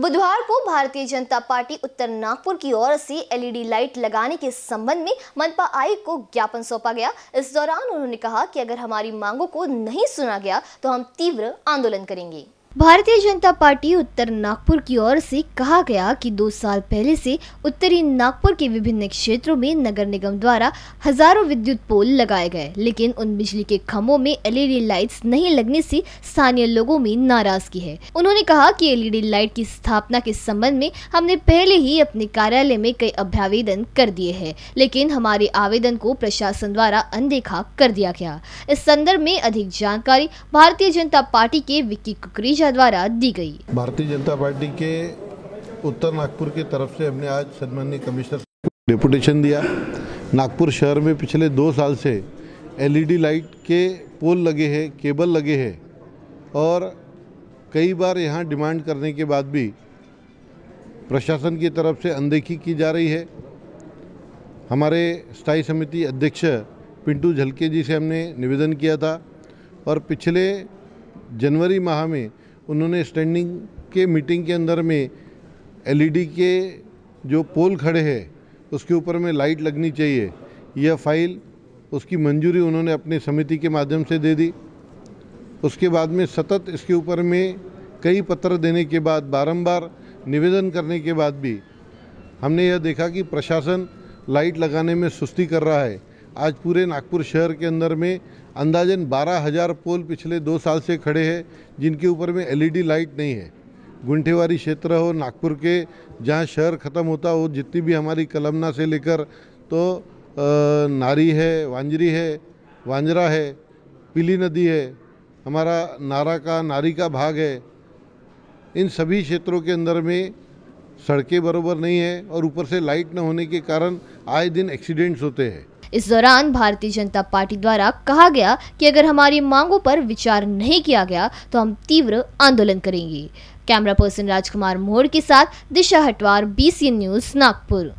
बुधवार को भारतीय जनता पार्टी उत्तर नागपुर की ओर से एलईडी लाइट लगाने के संबंध में मनपा आयुक्त को ज्ञापन सौंपा गया इस दौरान उन्होंने कहा कि अगर हमारी मांगों को नहीं सुना गया तो हम तीव्र आंदोलन करेंगे भारतीय जनता पार्टी उत्तर नागपुर की ओर से कहा गया कि दो साल पहले से उत्तरी नागपुर के विभिन्न क्षेत्रों में नगर निगम द्वारा हजारों विद्युत पोल लगाए गए लेकिन उन बिजली के खम्भों में एलईडी लाइट्स e नहीं लगने से स्थानीय लोगों में नाराजगी है उन्होंने कहा कि एलईडी लाइट e की स्थापना के संबंध में हमने पहले ही अपने कार्यालय में कई अभ्यावेदन कर दिए है लेकिन हमारे आवेदन को प्रशासन द्वारा अनदेखा कर दिया गया इस संदर्भ में अधिक जानकारी भारतीय जनता पार्टी के विक्की कुकरेजा मीडिया द्वारा दी गई भारतीय जनता पार्टी के उत्तर नागपुर की तरफ से हमने आज सन्मान्य कमिश्नर डेपुटेशन दिया नागपुर शहर में पिछले दो साल से एलईडी लाइट e के पोल लगे हैं केबल लगे हैं और कई बार यहाँ डिमांड करने के बाद भी प्रशासन की तरफ से अनदेखी की जा रही है हमारे स्थायी समिति अध्यक्ष पिंटू झलके जी से हमने निवेदन किया था और पिछले जनवरी माह में उन्होंने स्टैंडिंग के मीटिंग के अंदर में एलईडी के जो पोल खड़े हैं उसके ऊपर में लाइट लगनी चाहिए यह फाइल उसकी मंजूरी उन्होंने अपनी समिति के माध्यम से दे दी उसके बाद में सतत इसके ऊपर में कई पत्र देने के बाद बारंबार निवेदन करने के बाद भी हमने यह देखा कि प्रशासन लाइट लगाने में सुस्ती कर रहा है आज पूरे नागपुर शहर के अंदर में अंदाजन बारह हज़ार पोल पिछले दो साल से खड़े हैं जिनके ऊपर में एलईडी लाइट नहीं है गुंठेवारी क्षेत्र हो नागपुर के जहाँ शहर ख़त्म होता हो जितनी भी हमारी कलमना से लेकर तो आ, नारी है वांजरी है वांजरा है पीली नदी है हमारा नारा का नारी का भाग है इन सभी क्षेत्रों के अंदर में सड़कें बरोबर नहीं है और ऊपर से लाइट न होने के कारण आए दिन एक्सीडेंट्स होते हैं इस दौरान भारतीय जनता पार्टी द्वारा कहा गया कि अगर हमारी मांगों पर विचार नहीं किया गया तो हम तीव्र आंदोलन करेंगे कैमरा पर्सन राजकुमार मोहड़ के साथ दिशा हटवार बी न्यूज नागपुर